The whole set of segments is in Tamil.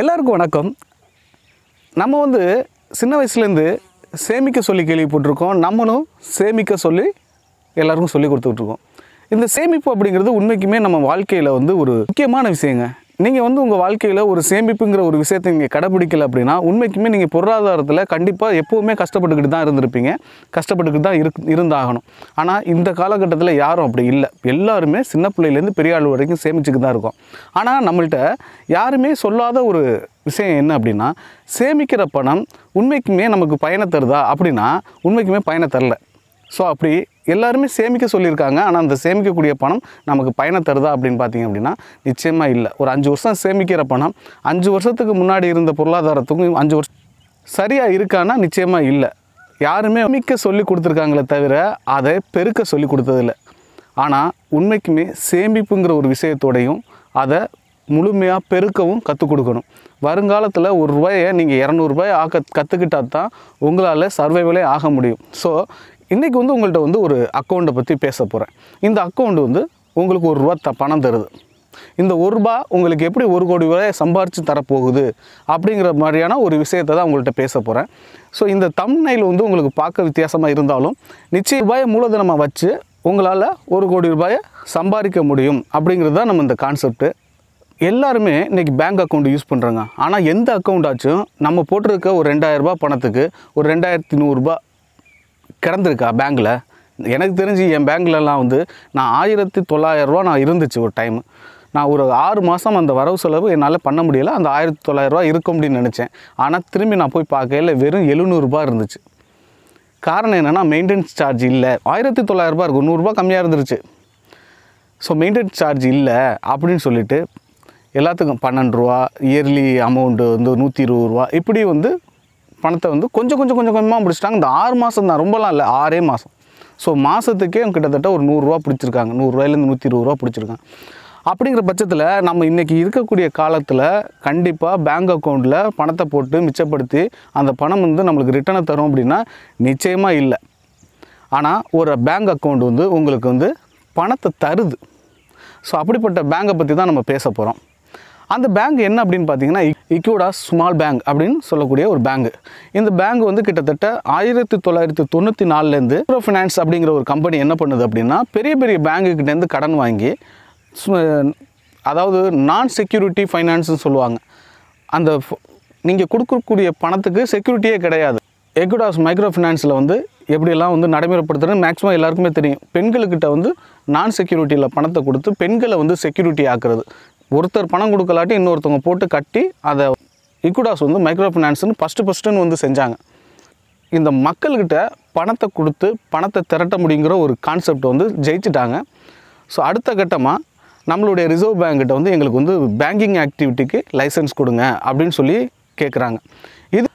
எல்லாருக்கும் வணக்கம் நம்ம வந்து சின்ன வயசுலேருந்து சேமிக்க சொல்லி கேள்விப்பட்டிருக்கோம் நம்மளும் சேமிக்க சொல்லி எல்லாருக்கும் சொல்லி கொடுத்துட்ருக்கோம் இந்த சேமிப்பு அப்படிங்கிறது உண்மைக்குமே நம்ம வாழ்க்கையில் வந்து ஒரு முக்கியமான விஷயங்க நீங்கள் வந்து உங்கள் வாழ்க்கையில் ஒரு சேமிப்புங்கிற ஒரு விஷயத்தை நீங்கள் கடைப்பிடிக்கல அப்படின்னா உண்மைக்குமே நீங்கள் பொருளாதாரத்தில் கண்டிப்பாக எப்போவுமே கஷ்டப்பட்டுக்கிட்டு தான் இருந்திருப்பீங்க கஷ்டப்பட்டுக்கிட்டு தான் இரு இருந்தாகணும் ஆனால் இந்த காலகட்டத்தில் யாரும் அப்படி இல்லை எல்லாருமே சின்ன பிள்ளையிலேருந்து பெரிய ஆள் வரைக்கும் சேமிச்சுக்கு தான் இருக்கும் ஆனால் நம்மள்கிட்ட யாருமே சொல்லாத ஒரு விஷயம் என்ன அப்படின்னா சேமிக்கிற பணம் உண்மைக்குமே நமக்கு பயனை தருதா அப்படின்னா உண்மைக்குமே பயனை தரல ஸோ அப்படி எல்லாருமே சேமிக்க சொல்லியிருக்காங்க ஆனால் அந்த சேமிக்கக்கூடிய பணம் நமக்கு பயனை தருதா அப்படின்னு பார்த்தீங்க அப்படின்னா நிச்சயமாக இல்லை ஒரு அஞ்சு வருஷம் சேமிக்கிற பணம் அஞ்சு வருஷத்துக்கு முன்னாடி இருந்த பொருளாதாரத்துக்கும் அஞ்சு வருஷம் சரியாக இருக்கானா நிச்சயமாக இல்லை யாருமே மிக்க சொல்லி கொடுத்துருக்காங்களே தவிர அதை பெருக்க சொல்லி கொடுத்ததில்ல ஆனால் உண்மைக்குமே சேமிப்புங்கிற ஒரு விஷயத்தோடையும் அதை முழுமையாக பெருக்கவும் கற்றுக் கொடுக்கணும் வருங்காலத்தில் ஒரு ரூபாயை நீங்கள் இரநூறுபாய் ஆக்க கற்றுக்கிட்டா தான் உங்களால் சர்வைவலே ஆக முடியும் ஸோ இன்றைக்கி வந்து உங்கள்கிட்ட வந்து ஒரு அக்கௌண்ட்டை பற்றி பேச போகிறேன் இந்த அக்கௌண்ட் வந்து உங்களுக்கு ஒரு ரூபா த பணம் தருது இந்த ஒரு ரூபா உங்களுக்கு எப்படி ஒரு கோடி ரூபாய் சம்பாரித்து தரப்போகுது அப்படிங்கிற மாதிரியான ஒரு விஷயத்தை தான் உங்கள்கிட்ட பேச போகிறேன் ஸோ இந்த தம்னையில் வந்து உங்களுக்கு பார்க்க வித்தியாசமாக இருந்தாலும் நிச்சய ரூபாயை மூலதனமாக வச்சு உங்களால் ஒரு கோடி ரூபாயை சம்பாதிக்க முடியும் அப்படிங்கிறது தான் நம்ம இந்த கான்செப்ட்டு எல்லாருமே இன்றைக்கி பேங்க் அக்கௌண்ட் யூஸ் பண்ணுறாங்க ஆனால் எந்த அக்கௌண்ட் ஆச்சும் நம்ம போட்டிருக்க ஒரு ரெண்டாயிரரூபா பணத்துக்கு ஒரு ரெண்டாயிரத்தி நூறுரூபா கிடந்திருக்கா பேங்கில் எனக்கு தெரிஞ்சு என் பேங்க்லலாம் வந்து நான் ஆயிரத்தி தொள்ளாயிரரூவா நான் இருந்துச்சு ஒரு டைம் நான் ஒரு ஆறு மாதம் அந்த வரவு செலவு என்னால் பண்ண முடியல அந்த ஆயிரத்தி தொள்ளாயிரரூவா இருக்கும் அப்படின்னு நினச்சேன் ஆனால் திரும்பி நான் போய் பார்க்கல வெறும் எழுநூறுபா இருந்துச்சு காரணம் என்னென்னா மெயின்டெனன்ஸ் சார்ஜ் இல்லை ஆயிரத்தி தொள்ளாயிரரூபா இருக்கும் நூறுரூபா கம்மியாக இருந்துருச்சு ஸோ மெயின்டெனன்ஸ் சார்ஜ் இல்லை அப்படின்னு சொல்லிவிட்டு எல்லாத்துக்கும் பன்னெண்டு ரூபா இயர்லி அமௌண்ட்டு வந்து நூற்றி இருபது ரூபா இப்படி வந்து பணத்தை வந்து கொஞ்சம் கொஞ்சம் கொஞ்சம் கொஞ்சமாக பிடிச்சிட்டாங்க இந்த ஆறு மாதம் தான் ரொம்பலாம் இல்லை ஆறே மாதம் ஸோ மாதத்துக்கே கிட்டத்தட்ட ஒரு நூறுரூவா பிடிச்சிருக்காங்க நூறுரூவாயிலேருந்து நூற்றி இருபது ரூபா பிடிச்சிருக்காங்க அப்படிங்கிற பட்சத்தில் நம்ம இன்றைக்கி இருக்கக்கூடிய காலத்தில் கண்டிப்பாக பேங்க் அக்கௌண்ட்டில் பணத்தை போட்டு மிச்சப்படுத்தி அந்த பணம் வந்து நம்மளுக்கு ரிட்டனை தரும் அப்படின்னா நிச்சயமாக இல்லை ஆனால் ஒரு பேங்க் அக்கௌண்ட் வந்து உங்களுக்கு வந்து பணத்தை தருது ஸோ அப்படிப்பட்ட பேங்கை பற்றி தான் நம்ம பேச போகிறோம் அந்த பேங்க் என்ன அப்படின்னு பார்த்தீங்கன்னா இக்யூடா ஸ்மால் பேங்க் அப்படின்னு சொல்லக்கூடிய ஒரு பேங்க் இந்த பேங்க் வந்து கிட்டத்தட்ட ஆயிரத்தி தொள்ளாயிரத்தி தொண்ணூற்றி நாலுலேருந்து மைக்ரோ ஃபினான்ஸ் அப்படிங்கிற ஒரு கம்பெனி என்ன பண்ணுது அப்படின்னா பெரிய பெரிய பேங்குக்கிட்டேருந்து கடன் வாங்கி அதாவது நான் செக்யூரிட்டி ஃபைனான்ஸ்னு சொல்லுவாங்க அந்த நீங்கள் கொடுக்கக்கூடிய பணத்துக்கு செக்யூரிட்டியே கிடையாது எக்யூடாஸ் மைக்ரோ ஃபினான்ஸில் வந்து எப்படியெல்லாம் வந்து நடைமுறைப்படுத்துறது மேக்ஸிமம் எல்லாருக்குமே தெரியும் பெண்களுக்கிட்ட வந்து நான் செக்யூரிட்டியில் பணத்தை கொடுத்து பெண்களை வந்து செக்யூரிட்டி ஆக்குறது ஒருத்தர் பணம் கொடுக்கலாட்டி இன்னொருத்தவங்க போட்டு கட்டி அதை இக்குடாஸ் வந்து மைக்ரோ ஃபினான்ஸ்னு ஃபஸ்ட்டு ஃபஸ்ட்டுன்னு வந்து செஞ்சாங்க இந்த மக்கள்கிட்ட பணத்தை கொடுத்து பணத்தை திரட்ட முடியுங்கிற ஒரு கான்செப்ட் வந்து ஜெயிச்சிட்டாங்க ஸோ அடுத்த கட்டமாக நம்மளுடைய ரிசர்வ் பேங்க்கிட்ட வந்து எங்களுக்கு வந்து பேங்கிங் ஆக்டிவிட்டிக்கு லைசன்ஸ் கொடுங்க அப்படின்னு சொல்லி கேட்குறாங்க இது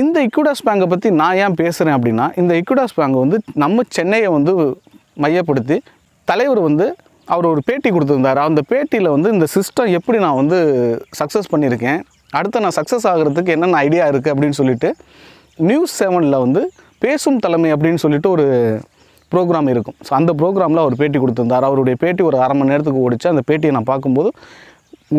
இந்த இக்குடாஸ் பேங்கை பற்றி நான் ஏன் பேசுகிறேன் அப்படின்னா இந்த இக்குடாஸ் பேங்க் வந்து நம்ம சென்னையை வந்து மையப்படுத்தி தலைவர் வந்து அவர் ஒரு பேட்டி கொடுத்துருந்தார் அந்த பேட்டியில் வந்து இந்த சிஸ்டம் எப்படி நான் வந்து சக்ஸஸ் பண்ணியிருக்கேன் அடுத்து நான் சக்ஸஸ் ஆகிறதுக்கு என்னென்ன ஐடியா இருக்குது அப்படின்னு சொல்லிட்டு நியூஸ் செவனில் வந்து பேசும் தலைமை அப்படின்னு சொல்லிட்டு ஒரு ப்ரோக்ராம் இருக்கும் ஸோ அந்த ப்ரோக்ராமில் அவர் பேட்டி கொடுத்துருந்தார் அவருடைய பேட்டி ஒரு அரை மணி நேரத்துக்கு ஓடிச்சு அந்த பேட்டியை நான் பார்க்கும்போது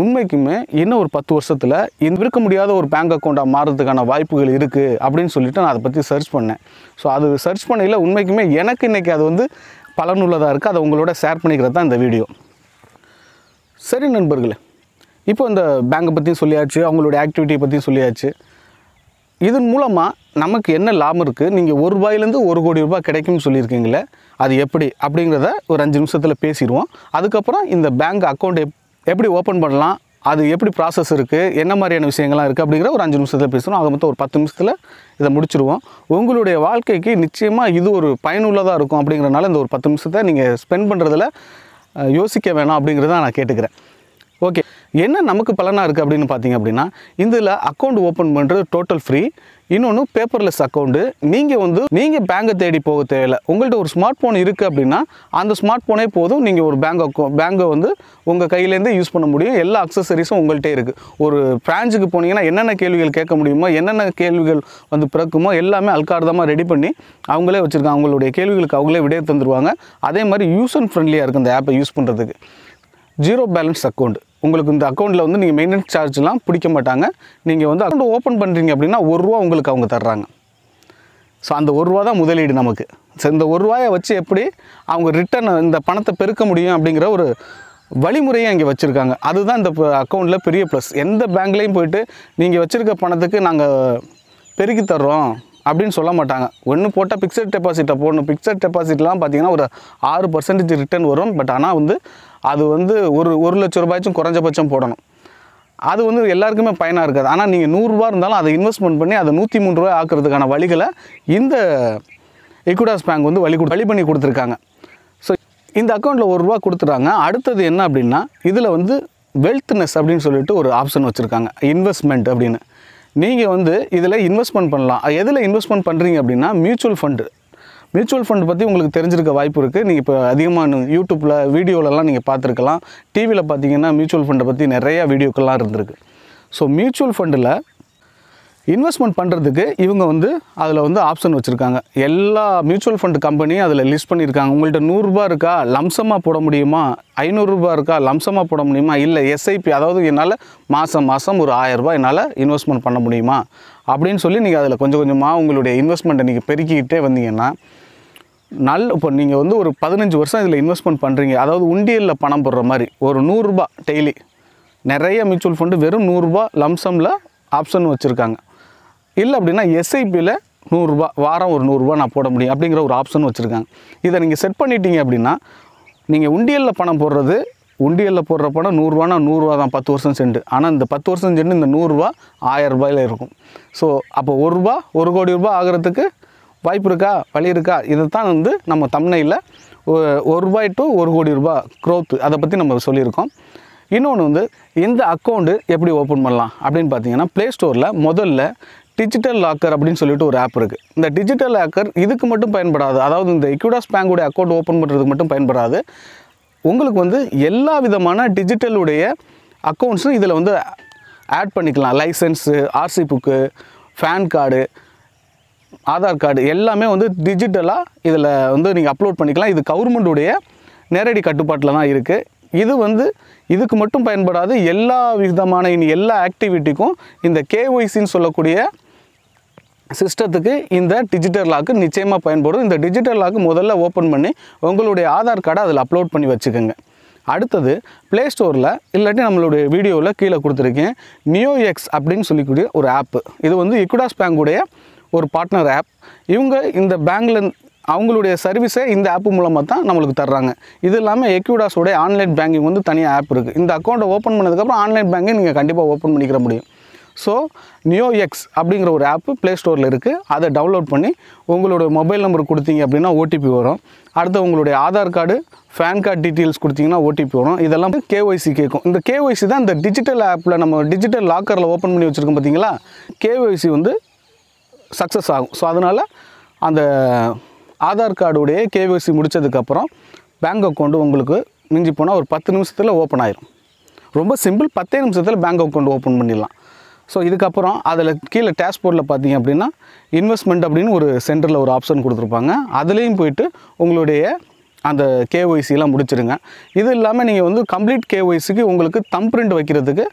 உண்மைக்குமே இன்னும் ஒரு பத்து வருஷத்தில் இருக்க முடியாத ஒரு பேங்க் அக்கௌண்ட்டாக மாறுறதுக்கான வாய்ப்புகள் இருக்குது அப்படின்னு சொல்லிட்டு நான் அதை பற்றி சர்ச் பண்ணேன் ஸோ அது சர்ச் பண்ணையில் உண்மைக்குமே எனக்கு இன்றைக்கி அது வந்து பலனுள்ளதாக இருக்குது அதை உங்களோட ஷேர் பண்ணிக்கிறது தான் இந்த வீடியோ சரி நண்பர்களே இப்போ இந்த பேங்கை பற்றியும் சொல்லியாச்சு அவங்களுடைய ஆக்டிவிட்டியை பற்றியும் சொல்லியாச்சு இதன் மூலமாக நமக்கு என்ன லாபம் இருக்குது நீங்கள் ஒரு ரூபாயிலேருந்து ஒரு கோடி ரூபாய் கிடைக்கும்னு சொல்லியிருக்கீங்களே அது எப்படி அப்படிங்கிறத ஒரு அஞ்சு நிமிஷத்தில் பேசிடுவோம் அதுக்கப்புறம் இந்த பேங்க் அக்கௌண்ட் எப்படி ஓப்பன் பண்ணலாம் அது எப்படி ப்ராசஸ் இருக்குது என்ன மாதிரியான விஷயங்கள்லாம் இருக்குது அப்படிங்கிற ஒரு அஞ்சு நிமிஷத்தில் பேசணும் அது மொத்தம் ஒரு பத்து நிமிஷத்தில் இதை முடிச்சுருவோம் உங்களுடைய வாழ்க்கைக்கு நிச்சயமாக இது ஒரு பயனுள்ளதாக இருக்கும் அப்படிங்கிறனால இந்த ஒரு பத்து நிமிஷத்தை நீங்கள் ஸ்பெண்ட் பண்ணுறதில் யோசிக்க வேணாம் அப்படிங்கிறத நான் கேட்டுக்கிறேன் ஓகே என்ன நமக்கு பலனாக இருக்குது அப்படின்னு பார்த்தீங்க அப்படின்னா இதில் அக்கௌண்ட் ஓப்பன் பண்ணுறது டோட்டல் ஃப்ரீ இன்னொன்று பேப்பர்லெஸ் அக்கௌண்ட்டு நீங்கள் வந்து நீங்கள் பேங்கை தேடி போக தேவையில்லை உங்கள்கிட்ட ஒரு ஸ்மார்ட் ஃபோன் இருக்குது அப்படின்னா அந்த ஸ்மார்ட் ஃபோனே போதும் நீங்கள் ஒரு பேங்க் அக்கௌ பேங்கை வந்து உங்கள் கையிலேருந்தே யூஸ் பண்ண முடியும் எல்லா அக்சசரிஸும் உங்கள்கிட்ட இருக்குது ஒரு பிரான்ச்சுக்கு போனீங்கன்னா என்னென்ன கேள்விகள் கேட்க முடியுமோ என்னென்ன கேள்விகள் வந்து பிறக்குமோ எல்லாமே அல்காரதமாக ரெடி பண்ணி அவங்களே வச்சுருக்காங்க அவங்களுடைய கேள்விகளுக்கு அவங்களே விடைய தந்துடுவாங்க அதே மாதிரி யூஸ் அண்ட் ஃப்ரெண்ட்லியாக இருக்குது இந்த ஆப்பை யூஸ் பண்ணுறதுக்கு ஜீரோ பேலன்ஸ் அக்கௌண்ட் உங்களுக்கு இந்த அக்கௌண்ட்டில் வந்து நீங்கள் மெயின்டெனன்ஸ் சார்ஜ்லாம் பிடிக்க மாட்டாங்க நீங்கள் வந்து அக்கௌண்ட் ஓப்பன் பண்ணுறீங்க அப்படின்னா ஒரு ரூபா உங்களுக்கு அவங்க தர்றாங்க ஸோ அந்த ஒரு ரூபா தான் முதலீடு நமக்கு ஸோ இந்த ஒரு ரூபாயை வச்சு எப்படி அவங்க ரிட்டர்ன் இந்த பணத்தை பெருக்க முடியும் அப்படிங்கிற ஒரு வழிமுறையை இங்கே வச்சுருக்காங்க அதுதான் இந்த அக்கௌண்ட்டில் பெரிய ப்ளஸ் எந்த பேங்க்லேயும் போயிட்டு நீங்கள் வச்சுருக்க பணத்துக்கு நாங்கள் பெருக்கி தர்றோம் அப்படின்னு சொல்ல மாட்டாங்க ஒன்று போட்டால் பிக்சட் டெபாசிட்டை போடணும் பிக்சட் டெபாசிட்லாம் பார்த்தீங்கன்னா ஒரு ஆறு பர்சன்டேஜ் ரிட்டர்ன் வரும் பட் ஆனால் வந்து அது வந்து ஒரு ஒரு லட்ச ரூபாய்ச்சும் குறைஞ்சபட்சம் போடணும் அது வந்து எல்லாருக்குமே பயனாக இருக்காது ஆனால் நீங்கள் நூறுரூவா இருந்தாலும் அதை இன்வெஸ்ட்மெண்ட் பண்ணி அதை நூற்றி மூணு ரூபாய் ஆக்குறதுக்கான வழிகளை இந்த எக்குடாஸ் பேங்க் வந்து வழி வழி பண்ணி கொடுத்துருக்காங்க ஸோ இந்த அக்கௌண்ட்டில் ஒரு ரூபா கொடுத்துட்றாங்க அடுத்தது என்ன அப்படின்னா இதில் வந்து வெல்த்னஸ் அப்படின்னு சொல்லிட்டு ஒரு ஆப்ஷன் வச்சுருக்காங்க இன்வெஸ்ட்மெண்ட் அப்படின்னு நீங்கள் வந்து இதில் இன்வெஸ்ட்மெண்ட் பண்ணலாம் எதில் இன்வெஸ்ட்மெண்ட் பண்ணுறீங்க அப்படின்னா மியூச்சுவல் ஃபண்டு மியூச்சுவல் ஃபண்ட் பற்றி உங்களுக்கு தெரிஞ்சிருக்க வாய்ப்பு இருக்குது நீங்கள் இப்போ அதிகமாக யூடியூப்பில் வீடியோலலாம் நீங்கள் பார்த்துருக்கலாம் டிவியில் பார்த்தீங்கன்னா மியூச்சுவல் ஃபண்டை பற்றி நிறையா வீடியோக்கள்லாம் இருந்திருக்கு ஸோ மியூச்சுவல் ஃபண்டில் இன்வெஸ்ட்மெண்ட் பண்ணுறதுக்கு இவங்க வந்து அதில் வந்து ஆப்ஷன் வச்சுருக்காங்க எல்லா மியூச்சுவல் ஃபண்டு கம்பெனியும் அதில் லிஸ்ட் பண்ணியிருக்காங்க உங்கள்கிட்ட நூறுரூபா இருக்கா லம்சமாக போட முடியுமா ஐநூறுரூபா இருக்கா லம்சமாக போட முடியுமா இல்லை எஸ்ஐபி அதாவது என்னால் மாதம் மாதம் ஒரு ஆயரூபா என்னால் இன்வெஸ்ட்மெண்ட் பண்ண முடியுமா அப்படின்னு சொல்லி நீங்கள் அதில் கொஞ்சம் கொஞ்சமாக உங்களுடைய இன்வெஸ்ட்மெண்ட்டை நீங்கள் பெருக்கிக்கிட்டே வந்தீங்கன்னா நல் இப்போ நீங்கள் வந்து ஒரு பதினஞ்சு வருஷம் இதில் இன்வெஸ்ட்மெண்ட் பண்ணுறீங்க அதாவது உண்டியலில் பணம் போடுற மாதிரி ஒரு நூறுரூபா டெய்லி நிறைய மியூச்சுவல் ஃபண்டு வெறும் நூறுரூபா லம்சமில் ஆப்ஷன் வச்சுருக்காங்க இல்லை அப்படின்னா எஸ்ஐபியில் நூறுரூபா வாரம் ஒரு நூறுரூவா நான் போட முடியும் அப்படிங்கிற ஒரு ஆப்ஷன் வச்சுருக்காங்க இதை நீங்கள் செட் பண்ணிட்டீங்க அப்படின்னா நீங்கள் உண்டியலில் பணம் போடுறது உண்டியலில் போடுற பணம் நூறுரூவானா நூறுரூவா தான் பத்து வருஷம் செண்டு ஆனால் இந்த பத்து வருஷம் செண்டு இந்த நூறுரூவா ஆயிரம் ரூபாயில் இருக்கும் ஸோ அப்போ ஒரு ரூபா ஒரு கோடி ரூபா ஆகிறதுக்கு வாய்ப்பு இருக்கா வழி இருக்கா இதை தான் வந்து நம்ம தமிழையில் ஒரு ரூபாய் டு ஒரு கோடி ரூபா க்ரோத்து அதை பற்றி நம்ம சொல்லியிருக்கோம் இன்னொன்று வந்து இந்த அக்கௌண்ட்டு எப்படி ஓப்பன் பண்ணலாம் அப்படின்னு பார்த்தீங்கன்னா ப்ளே ஸ்டோரில் முதல்ல டிஜிட்டல் லாக்கர் அப்படின்னு சொல்லிட்டு ஒரு ஆப் இருக்குது இந்த டிஜிட்டல் லாக்கர் இதுக்கு மட்டும் பயன்படாது அதாவது இந்த எக்யூடாஸ் பேங்குடைய அக்கௌண்ட் ஓப்பன் பண்ணுறதுக்கு மட்டும் பயன்படாது உங்களுக்கு வந்து எல்லா விதமான டிஜிட்டலுடைய அக்கௌண்ட்ஸும் இதில் வந்து ஆட் பண்ணிக்கலாம் licence RC book PAN card Aadhaar card எல்லாமே வந்து டிஜிட்டலாக இதில் வந்து நீங்கள் அப்லோட் பண்ணிக்கலாம் இது கவர்மெண்ட்டுடைய நேரடி கட்டுப்பாட்டில் தான் இருக்குது இது வந்து இதுக்கு மட்டும் பயன்படாது எல்லா விதமான இனி எல்லா ஆக்டிவிட்டிக்கும் இந்த கேஒய்சின்னு சொல்லக்கூடிய சிஸ்டத்துக்கு இந்த டிஜிட்டல் லாக்கு நிச்சயமாக பயன்படும் இந்த டிஜிட்டல் லாக்கு முதல்ல ஓப்பன் பண்ணி உங்களுடைய ஆதார் கார்டை அதில் அப்லோட் பண்ணி வச்சுக்கோங்க அடுத்தது ப்ளே ஸ்டோரில் இல்லாட்டி நம்மளுடைய வீடியோவில் கீழே கொடுத்துருக்கேன் நியோ எக்ஸ் அப்படின்னு சொல்லிக்கூடிய ஒரு ஆப்பு இது வந்து இக்குடாஸ் பேங்குடைய ஒரு பார்ட்னர் ஆப் இவங்க இந்த பேங்கில் அவங்களுடைய சர்வீஸை இந்த ஆப் மூலமாக தான் நம்மளுக்கு தர்றாங்க இது இல்லாமல் எக்யூடாஸோடைய ஆன்லைன் பேங்கிங் வந்து தனியாக ஆப் இருக்குது இந்த அக்கௌண்ட்டை ஓப்பன் பண்ணதுக்கப்புறம் ஆன்லைன் பேங்கிங் நீங்கள் கண்டிப்பாக ஓப்பன் பண்ணிக்கிற முடியும் ஸோ நியோ எக்ஸ் அப்படிங்கிற ஒரு ஆப்பு ப்ளே ஸ்டோரில் இருக்குது அதை டவுன்லோட் பண்ணி உங்களுடைய மொபைல் நம்பர் கொடுத்தீங்க அப்படின்னா ஓடிபி வரும் அடுத்து உங்களுடைய Aadhaar card PAN card details கொடுத்தீங்கன்னா ஓடிபி வரும் இதெல்லாம் கேஒய்சி கேட்கும் இந்த கேஒய்சி தான் இந்த டிஜிட்டல் ஆப்பில் நம்ம டிஜிட்டல் லாக்கரில் ஓப்பன் பண்ணி வச்சுருக்கோம் பார்த்தீங்களா கேஒய்சி வந்து சக்ஸஸ் ஆகும் ஸோ அதனால் அந்த ஆதார் கார்டுடைய கேஒய்சி முடித்ததுக்கப்புறம் பேங்க் அக்கௌண்ட்டு உங்களுக்கு மிஞ்சி போனால் ஒரு பத்து நிமிஷத்தில் ஓப்பன் ஆயிரும் ரொம்ப சிம்பிள் பத்தே நிமிஷத்தில் பேங்க் அக்கௌண்ட் ஓப்பன் பண்ணிடலாம் ஸோ இதுக்கப்புறம் அதில் கீழே டேஷ்போர்டில் பார்த்தீங்க அப்படின்னா இன்வெஸ்ட்மெண்ட் அப்படின்னு ஒரு சென்டரில் ஒரு ஆப்ஷன் கொடுத்துருப்பாங்க அதுலேயும் போயிட்டு உங்களுடைய அந்த கேஒய்சிலாம் முடிச்சுருங்க இது இல்லாமல் நீங்கள் வந்து கம்ப்ளீட் கேஒய்சிக்கு உங்களுக்கு தம் பிரிண்ட் வைக்கிறதுக்கு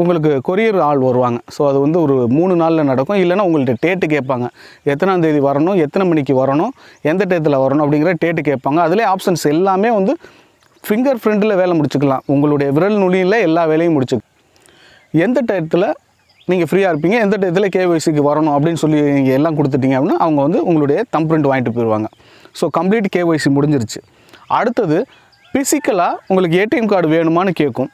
உங்களுக்கு கொரியர் ஆள் வருவாங்க ஸோ அது வந்து ஒரு மூணு நாளில் நடக்கும் இல்லைன்னா உங்கள்கிட்ட டேட்டு கேட்பாங்க எத்தனாம் தேதி வரணும் எத்தனை மணிக்கு வரணும் எந்த டேத்தில் வரணும் அப்படிங்கிற டேட்டு கேட்பாங்க அதிலே ஆப்ஷன்ஸ் எல்லாமே வந்து ஃபிங்கர் பிரிண்டில் வேலை முடிச்சுக்கலாம் உங்களுடைய விரல் நுழியில் எல்லா வேலையும் முடிச்சு எந்த டயத்தில் நீங்கள் ஃப்ரீயாக இருப்பீங்க எந்த டயத்தில் கேஒய்சிக்கு வரணும் அப்படின்னு சொல்லி நீங்கள் எல்லாம் கொடுத்துட்டீங்க அப்படின்னா அவங்க வந்து உங்களுடைய தம் பிரிண்ட் வாங்கிட்டு போயிடுவாங்க ஸோ கம்ப்ளீட் கேஒய்சி முடிஞ்சிருச்சு அடுத்தது ஃபிசிக்கலாக உங்களுக்கு ஏடிஎம் கார்டு வேணுமான்னு கேட்கும்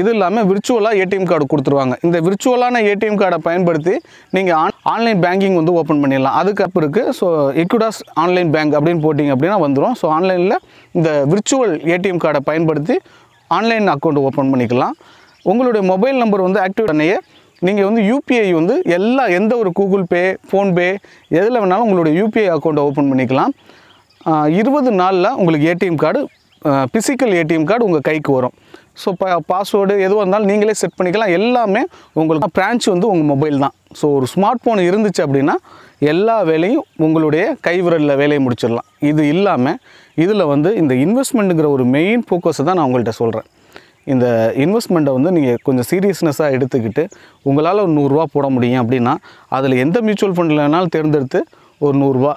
இது இல்லாமல் விர்ச்சுவலாக ஏடிஎம் கார்டு கொடுத்துருவாங்க இந்த விர்ச்சுவலான ஏடிஎம் கார்டை பயன்படுத்தி நீங்கள் ஆன் ஆன்லைன் பேங்கிங் வந்து ஓப்பன் பண்ணிடலாம் அதுக்கப்புறம் இருக்குது ஸோ எக்யூடாஸ் ஆன்லைன் பேங்க் அப்படின்னு போட்டிங்க அப்படின்னா வந்துடும் ஸோ ஆன்லைனில் இந்த விர்ச்சுவல் ஏடிஎம் கார்டை பயன்படுத்தி ஆன்லைன் அக்கௌண்ட் ஓப்பன் பண்ணிக்கலாம் உங்களுடைய மொபைல் நம்பர் வந்து ஆக்டிவ் பண்ணையே நீங்கள் வந்து யூபிஐ வந்து எல்லா எந்த ஒரு கூகுள் பே ஃபோன்பே எதில் வேணாலும் உங்களுடைய யூபிஐ அக்கௌண்ட்டை ஓப்பன் பண்ணிக்கலாம் இருபது நாளில் உங்களுக்கு ATM card physical ATM card உங்கள் கைக்கு வரும் ஸோ பா பாஸ்வேர்டு எதுவாக இருந்தாலும் நீங்களே செட் பண்ணிக்கலாம் எல்லாமே உங்களுக்கு பிரான்ச் வந்து உங்கள் மொபைல் தான் ஸோ ஒரு ஸ்மார்ட் ஃபோன் இருந்துச்சு அப்படின்னா எல்லா வேலையும் உங்களுடைய கைவிரலில் வேலையை முடிச்சிடலாம் இது இல்லாமல் இதில் வந்து இந்த இன்வெஸ்ட்மெண்ட்டுங்கிற ஒரு மெயின் ஃபோக்கஸை தான் நான் உங்கள்கிட்ட சொல்கிறேன் இந்த இன்வெஸ்ட்மெண்ட்டை வந்து நீங்கள் கொஞ்சம் சீரியஸ்னஸாக எடுத்துக்கிட்டு உங்களால் ஒரு நூறுரூவா போட முடியும் அப்படின்னா அதில் எந்த மியூச்சுவல் ஃபண்ட்லனாலும் தேர்ந்தெடுத்து ஒரு நூறுரூவா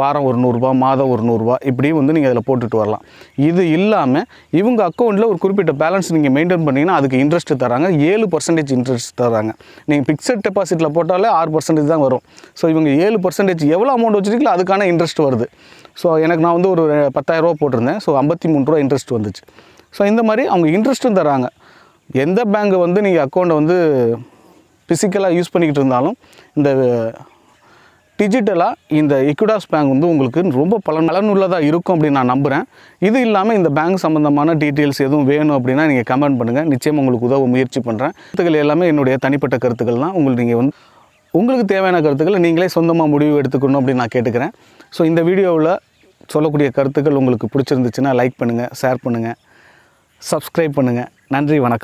வாரம் ஒரு நூறுரூவா மாதம் ஒரு நூறுரூவா இப்படியும் வந்து நீங்கள் அதில் போட்டுட்டு வரலாம் இது இல்லாமல் இவங்க அக்கௌண்ட்டில் ஒரு குறிப்பிட்ட பேலன்ஸ் நீங்கள் மெயின்டைன் பண்ணிங்கன்னா அதுக்கு இன்ட்ரெஸ்ட் தராங்க ஏழு பர்சன்டேஜ் இன்ட்ரெஸ்ட் தராங்க நீங்கள் ஃபிக்ஸட் டெபாசிட்டில் போட்டாலே ஆறு பர்சன்டேஜ் தான் வரும் ஸோ இவங்க ஏழு பர்சன்டேஜ் எவ்வளோ அமௌண்ட் வச்சுருக்கீங்களோ அதுக்கான இன்ட்ரெஸ்ட் வருது ஸோ எனக்கு நான் வந்து ஒரு பத்தாயிரரூவா போட்டிருந்தேன் ஸோ ஐம்பத்தி மூணு ரூபா இன்ட்ரெஸ்ட் வந்துச்சு ஸோ இந்த மாதிரி அவங்க இன்ட்ரெஸ்ட்டும் தராங்க எந்த பேங்க்கை வந்து நீங்கள் அக்கௌண்ட்டை வந்து ஃபிசிக்கலாக யூஸ் பண்ணிக்கிட்டு இருந்தாலும் இந்த டிஜிட்டலாக இந்த எக்யூடாஸ் பேங்க் வந்து உங்களுக்கு ரொம்ப பல நலனுள்ளதாக இருக்கும் அப்படின்னு நான் நம்புகிறேன் இது இல்லாமல் இந்த பேங்க் சம்மந்தமான டீட்டெயில்ஸ் எதுவும் வேணும் அப்படின்னா நீங்கள் கமெண்ட் பண்ணுங்கள் நிச்சயமாக உங்களுக்கு உதவ முயற்சி பண்ணுறேன் கருத்துக்கள் எல்லாமே என்னுடைய தனிப்பட்ட கருத்துக்கள் தான் உங்களுக்கு நீங்கள் வந்து உங்களுக்கு தேவையான கருத்துக்களை நீங்களே சொந்தமாக முடிவு எடுத்துக்கணும் அப்படின்னு நான் கேட்டுக்கிறேன் ஸோ இந்த வீடியோவில் சொல்லக்கூடிய கருத்துக்கள் உங்களுக்கு பிடிச்சிருந்துச்சுன்னா லைக் பண்ணுங்கள் ஷேர் பண்ணுங்கள் சப்ஸ்கிரைப் பண்ணுங்கள் நன்றி வணக்கம்